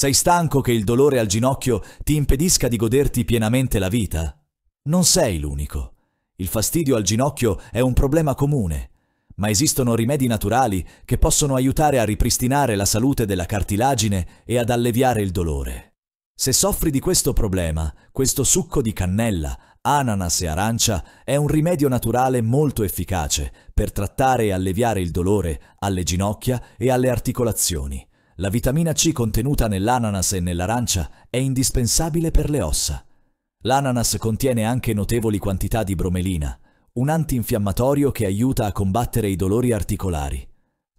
Sei stanco che il dolore al ginocchio ti impedisca di goderti pienamente la vita? Non sei l'unico. Il fastidio al ginocchio è un problema comune, ma esistono rimedi naturali che possono aiutare a ripristinare la salute della cartilagine e ad alleviare il dolore. Se soffri di questo problema, questo succo di cannella, ananas e arancia è un rimedio naturale molto efficace per trattare e alleviare il dolore alle ginocchia e alle articolazioni. La vitamina C contenuta nell'ananas e nell'arancia è indispensabile per le ossa. L'ananas contiene anche notevoli quantità di bromelina, un antinfiammatorio che aiuta a combattere i dolori articolari.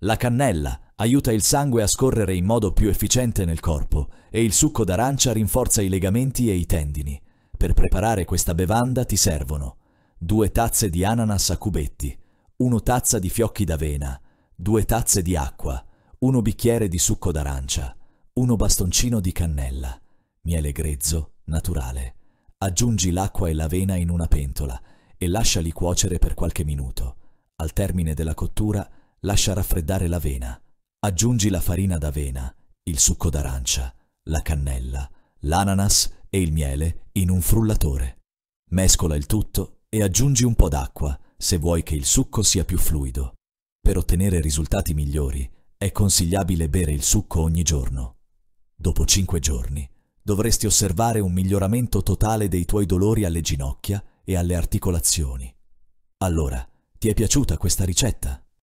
La cannella aiuta il sangue a scorrere in modo più efficiente nel corpo e il succo d'arancia rinforza i legamenti e i tendini. Per preparare questa bevanda ti servono 2 tazze di ananas a cubetti, 1 tazza di fiocchi d'avena, 2 tazze di acqua, uno bicchiere di succo d'arancia, uno bastoncino di cannella, miele grezzo, naturale. Aggiungi l'acqua e l'avena in una pentola e lasciali cuocere per qualche minuto. Al termine della cottura lascia raffreddare l'avena. Aggiungi la farina d'avena, il succo d'arancia, la cannella, l'ananas e il miele in un frullatore. Mescola il tutto e aggiungi un po' d'acqua se vuoi che il succo sia più fluido. Per ottenere risultati migliori, è consigliabile bere il succo ogni giorno. Dopo cinque giorni dovresti osservare un miglioramento totale dei tuoi dolori alle ginocchia e alle articolazioni. Allora, ti è piaciuta questa ricetta?